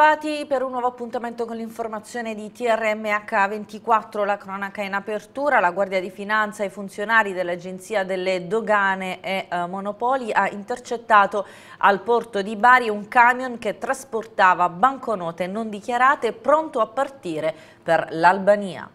Bentrovati per un nuovo appuntamento con l'informazione di TRMH24, la cronaca in apertura. La Guardia di Finanza e i funzionari dell'Agenzia delle Dogane e eh, Monopoli ha intercettato al porto di Bari un camion che trasportava banconote non dichiarate pronto a partire per l'Albania.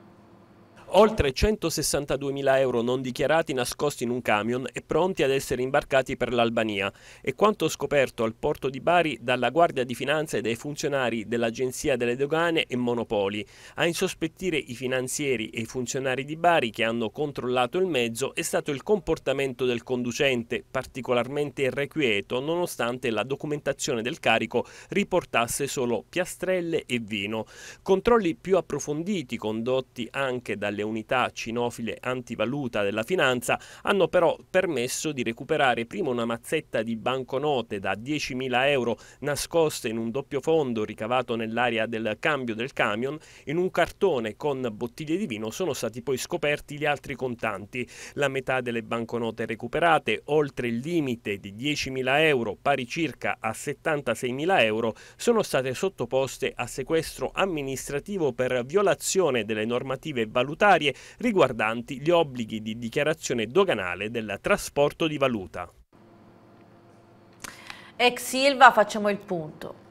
Oltre 162.000 euro non dichiarati nascosti in un camion e pronti ad essere imbarcati per l'Albania. È quanto scoperto al porto di Bari dalla Guardia di Finanza e dai funzionari dell'Agenzia delle Dogane e Monopoli. A insospettire i finanzieri e i funzionari di Bari che hanno controllato il mezzo è stato il comportamento del conducente, particolarmente irrequieto nonostante la documentazione del carico riportasse solo piastrelle e vino. Controlli più approfonditi condotti anche dalle unità cinofile antivaluta della finanza hanno però permesso di recuperare prima una mazzetta di banconote da 10.000 euro nascoste in un doppio fondo ricavato nell'area del cambio del camion, in un cartone con bottiglie di vino sono stati poi scoperti gli altri contanti. La metà delle banconote recuperate, oltre il limite di 10.000 euro, pari circa a 76.000 euro, sono state sottoposte a sequestro amministrativo per violazione delle normative valutate tributarie riguardanti gli obblighi di dichiarazione doganale del trasporto di valuta. Ex Silva facciamo il punto.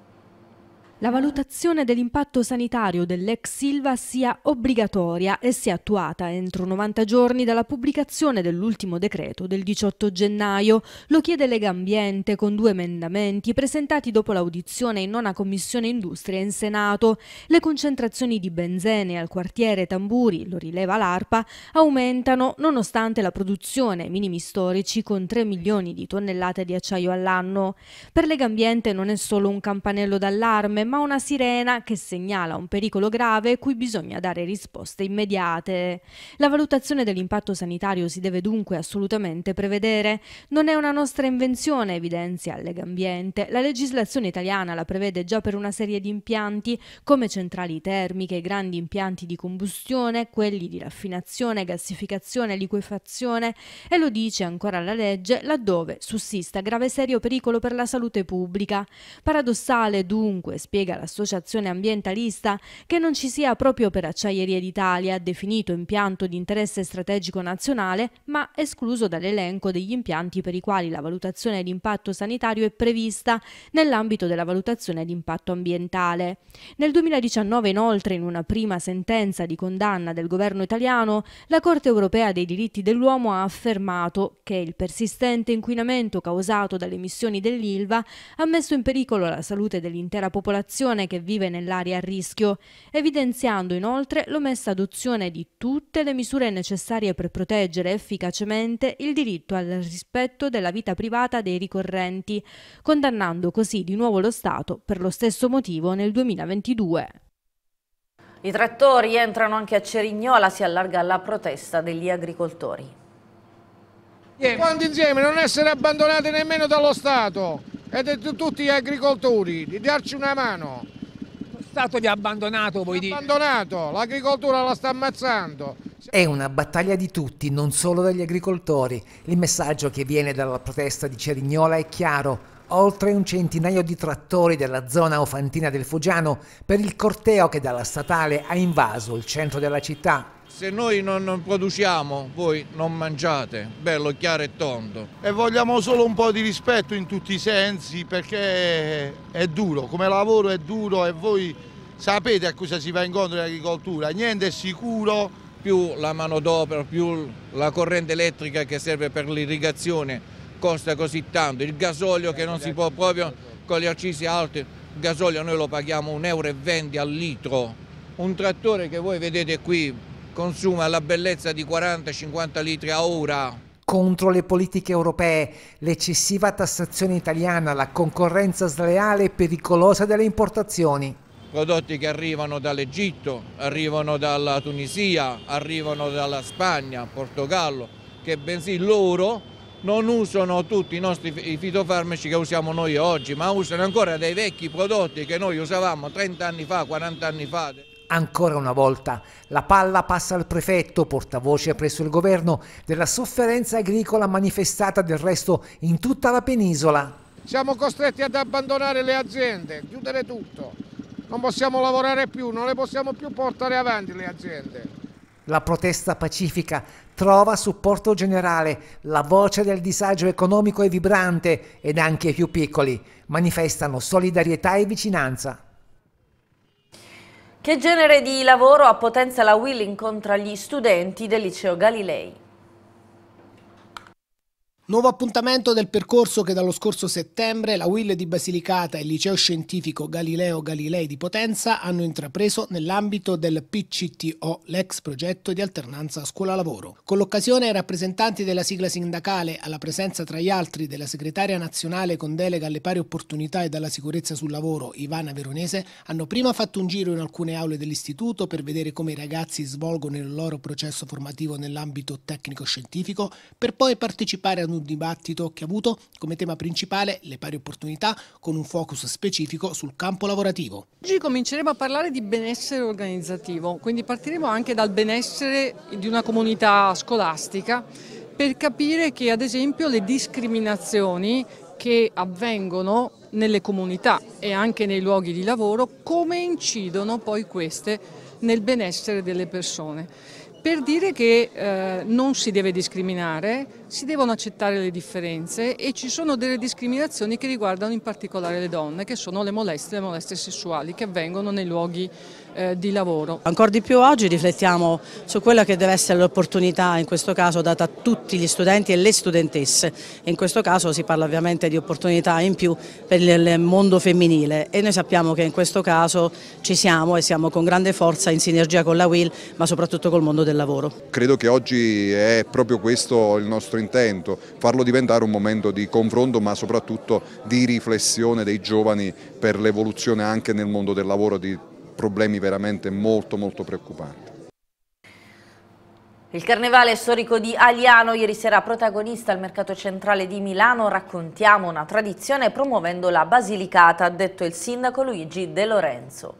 La valutazione dell'impatto sanitario dell'ex Silva sia obbligatoria e sia attuata entro 90 giorni dalla pubblicazione dell'ultimo decreto del 18 gennaio. Lo chiede Lega Ambiente con due emendamenti presentati dopo l'audizione in nona commissione industria in Senato. Le concentrazioni di benzene al quartiere Tamburi, lo rileva l'ARPA, aumentano nonostante la produzione minimi storici con 3 milioni di tonnellate di acciaio all'anno. Per Lega Ambiente non è solo un campanello d'allarme, ma una sirena che segnala un pericolo grave cui bisogna dare risposte immediate. La valutazione dell'impatto sanitario si deve dunque assolutamente prevedere. Non è una nostra invenzione, evidenzia Legambiente. La legislazione italiana la prevede già per una serie di impianti come centrali termiche, grandi impianti di combustione, quelli di raffinazione, gassificazione, liquefazione e lo dice ancora la legge laddove sussista grave serio pericolo per la salute pubblica. Paradossale dunque, spiega spiega l'associazione ambientalista che non ci sia proprio per Acciaierie d'Italia definito impianto di interesse strategico nazionale, ma escluso dall'elenco degli impianti per i quali la valutazione di impatto sanitario è prevista nell'ambito della valutazione di impatto ambientale. Nel 2019 inoltre in una prima sentenza di condanna del governo italiano, la Corte europea dei diritti dell'uomo ha affermato che il persistente inquinamento causato dalle emissioni dell'ILVA ha messo in pericolo la salute dell'intera popolazione popolazione che vive nell'area a rischio, evidenziando inoltre l'omessa adozione di tutte le misure necessarie per proteggere efficacemente il diritto al rispetto della vita privata dei ricorrenti, condannando così di nuovo lo Stato per lo stesso motivo nel 2022. I trattori entrano anche a Cerignola, si allarga la protesta degli agricoltori. Quanti insieme, non essere abbandonati nemmeno dallo Stato e di tutti gli agricoltori di darci una mano. Lo Stato vi ha abbandonato, voi dire? Abbandonato, l'agricoltura la sta ammazzando. È una battaglia di tutti, non solo degli agricoltori. Il messaggio che viene dalla protesta di Cerignola è chiaro oltre un centinaio di trattori della zona ofantina del Fugiano per il corteo che dalla statale ha invaso il centro della città. Se noi non, non produciamo, voi non mangiate, bello, chiaro e tondo. E vogliamo solo un po' di rispetto in tutti i sensi perché è duro, come lavoro è duro e voi sapete a cosa si va incontro in agricoltura, niente è sicuro. Più la manodopera, più la corrente elettrica che serve per l'irrigazione, costa così tanto, il gasolio che non si può proprio con le accise alte, il gasolio noi lo paghiamo 1,20 euro al litro, un trattore che voi vedete qui consuma la bellezza di 40-50 litri a ora contro le politiche europee, l'eccessiva tassazione italiana, la concorrenza sleale e pericolosa delle importazioni. Prodotti che arrivano dall'Egitto, arrivano dalla Tunisia, arrivano dalla Spagna, Portogallo, che bensì loro non usano tutti i nostri fitofarmaci che usiamo noi oggi, ma usano ancora dei vecchi prodotti che noi usavamo 30 anni fa, 40 anni fa. Ancora una volta la palla passa al prefetto, portavoce presso il governo, della sofferenza agricola manifestata del resto in tutta la penisola. Siamo costretti ad abbandonare le aziende, chiudere tutto. Non possiamo lavorare più, non le possiamo più portare avanti le aziende. La protesta pacifica trova supporto generale, la voce del disagio economico è vibrante ed anche i più piccoli manifestano solidarietà e vicinanza. Che genere di lavoro a Potenza la Will incontra gli studenti del liceo Galilei? Nuovo appuntamento del percorso che dallo scorso settembre la Will di Basilicata e il Liceo Scientifico Galileo Galilei di Potenza hanno intrapreso nell'ambito del PCTO, l'ex progetto di alternanza scuola-lavoro. Con l'occasione i rappresentanti della sigla sindacale, alla presenza tra gli altri della segretaria nazionale con delega alle pari opportunità e dalla sicurezza sul lavoro, Ivana Veronese, hanno prima fatto un giro in alcune aule dell'istituto per vedere come i ragazzi svolgono il loro processo formativo nell'ambito tecnico-scientifico, per poi partecipare ad un un dibattito che ha avuto come tema principale le pari opportunità con un focus specifico sul campo lavorativo. Oggi cominceremo a parlare di benessere organizzativo, quindi partiremo anche dal benessere di una comunità scolastica per capire che ad esempio le discriminazioni che avvengono nelle comunità e anche nei luoghi di lavoro, come incidono poi queste nel benessere delle persone. Per dire che eh, non si deve discriminare, si devono accettare le differenze e ci sono delle discriminazioni che riguardano in particolare le donne, che sono le molestie, le molestie sessuali che avvengono nei luoghi eh, di lavoro. Ancora di più oggi riflettiamo su quella che deve essere l'opportunità in questo caso data a tutti gli studenti e le studentesse, in questo caso si parla ovviamente di opportunità in più per il mondo femminile e noi sappiamo che in questo caso ci siamo e siamo con grande forza in sinergia con la WIL ma soprattutto col mondo del lavoro. Credo che oggi è proprio questo il nostro interesse intento, farlo diventare un momento di confronto ma soprattutto di riflessione dei giovani per l'evoluzione anche nel mondo del lavoro di problemi veramente molto molto preoccupanti. Il carnevale storico di Aliano ieri sera protagonista al mercato centrale di Milano raccontiamo una tradizione promuovendo la Basilicata, ha detto il sindaco Luigi De Lorenzo.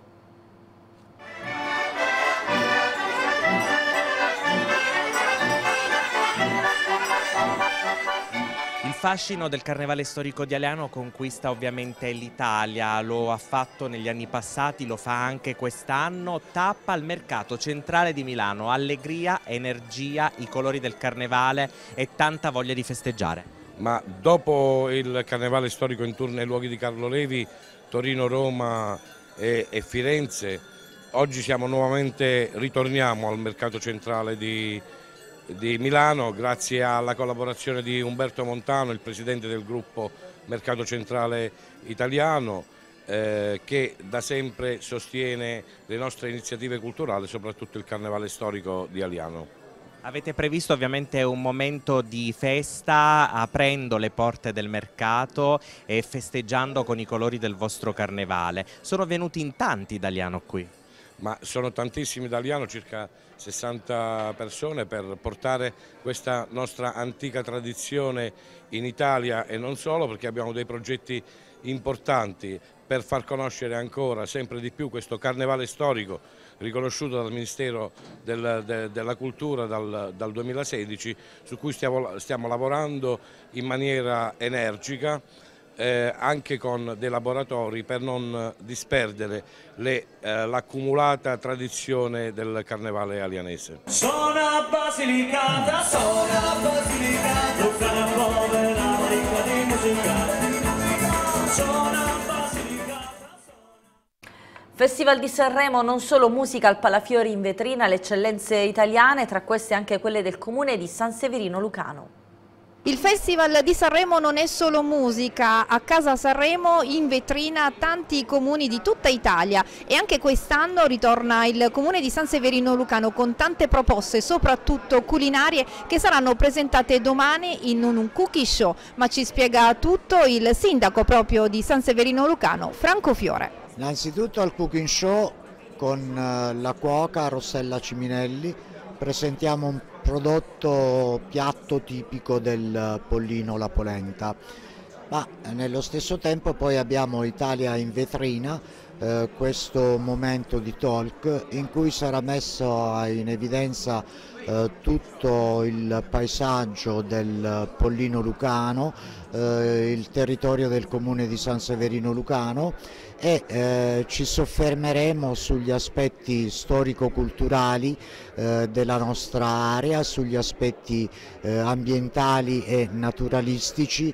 fascino del carnevale storico di Aleano conquista ovviamente l'Italia, lo ha fatto negli anni passati, lo fa anche quest'anno, tappa al mercato centrale di Milano, allegria, energia, i colori del carnevale e tanta voglia di festeggiare. Ma dopo il carnevale storico in turno ai luoghi di Carlo Levi, Torino, Roma e, e Firenze, oggi siamo nuovamente, ritorniamo al mercato centrale di Milano di Milano, grazie alla collaborazione di Umberto Montano, il presidente del gruppo Mercato Centrale Italiano, eh, che da sempre sostiene le nostre iniziative culturali, soprattutto il Carnevale Storico di Aliano. Avete previsto ovviamente un momento di festa aprendo le porte del mercato e festeggiando con i colori del vostro carnevale. Sono venuti in tanti italiano qui ma sono tantissimi italiani, circa 60 persone per portare questa nostra antica tradizione in Italia e non solo perché abbiamo dei progetti importanti per far conoscere ancora sempre di più questo carnevale storico riconosciuto dal Ministero del, de, della Cultura dal, dal, 2016 su cui stiamo, stiamo lavorando in maniera energica eh, anche con dei laboratori per non disperdere eh, l'accumulata eh, tradizione del carnevale alianese. Sono Basilicata, sono Basilicata. Festival di Sanremo, non solo musica al Palafiori in vetrina, le eccellenze italiane, tra queste anche quelle del comune di San Severino Lucano. Il Festival di Sanremo non è solo musica, a Casa Sanremo in vetrina tanti comuni di tutta Italia e anche quest'anno ritorna il comune di San Severino Lucano con tante proposte, soprattutto culinarie, che saranno presentate domani in un cookie show, ma ci spiega tutto il sindaco proprio di San Severino Lucano, Franco Fiore. Innanzitutto al cooking show con eh, la cuoca Rossella Ciminelli presentiamo un prodotto piatto tipico del pollino la polenta ma eh, nello stesso tempo poi abbiamo Italia in vetrina eh, questo momento di talk in cui sarà messo in evidenza eh, tutto il paesaggio del Pollino Lucano, eh, il territorio del comune di San Severino Lucano e eh, ci soffermeremo sugli aspetti storico-culturali eh, della nostra area, sugli aspetti eh, ambientali e naturalistici,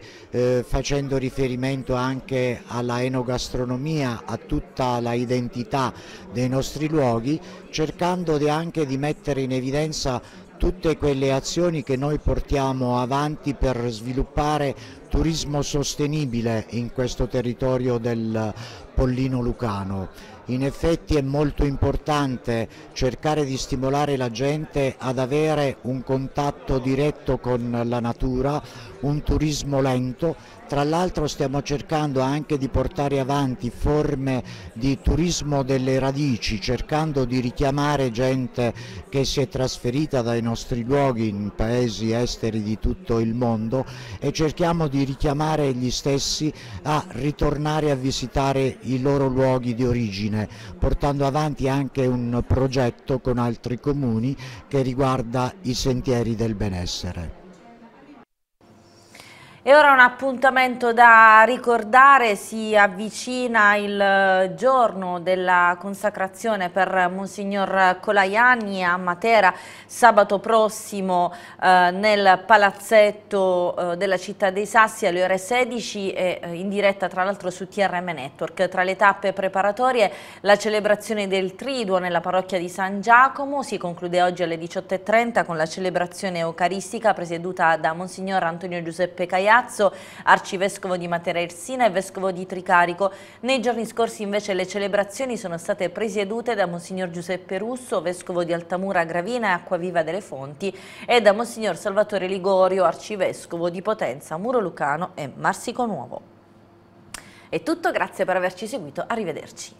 facendo riferimento anche alla enogastronomia, a tutta la identità dei nostri luoghi, cercando anche di mettere in evidenza tutte quelle azioni che noi portiamo avanti per sviluppare turismo sostenibile in questo territorio del Pollino Lucano. In effetti è molto importante cercare di stimolare la gente ad avere un contatto diretto con la natura, un turismo lento, tra l'altro stiamo cercando anche di portare avanti forme di turismo delle radici, cercando di richiamare gente che si è trasferita dai nostri luoghi in paesi esteri di tutto il mondo e cerchiamo di di richiamare gli stessi a ritornare a visitare i loro luoghi di origine, portando avanti anche un progetto con altri comuni che riguarda i sentieri del benessere. E ora un appuntamento da ricordare, si avvicina il eh, giorno della consacrazione per Monsignor Colaiani a Matera, sabato prossimo eh, nel palazzetto eh, della città dei Sassi alle ore 16 e eh, in diretta tra l'altro su TRM Network. Tra le tappe preparatorie la celebrazione del Triduo nella parrocchia di San Giacomo si conclude oggi alle 18.30 con la celebrazione eucaristica presieduta da Monsignor Antonio Giuseppe Caiani Galeazzo, arcivescovo di Matera Ersina e vescovo di Tricarico. Nei giorni scorsi invece le celebrazioni sono state presiedute da Monsignor Giuseppe Russo, vescovo di Altamura Gravina e Acquaviva delle Fonti e da Monsignor Salvatore Ligorio, arcivescovo di Potenza, Muro Lucano e Marsico Nuovo. È tutto, grazie per averci seguito, arrivederci.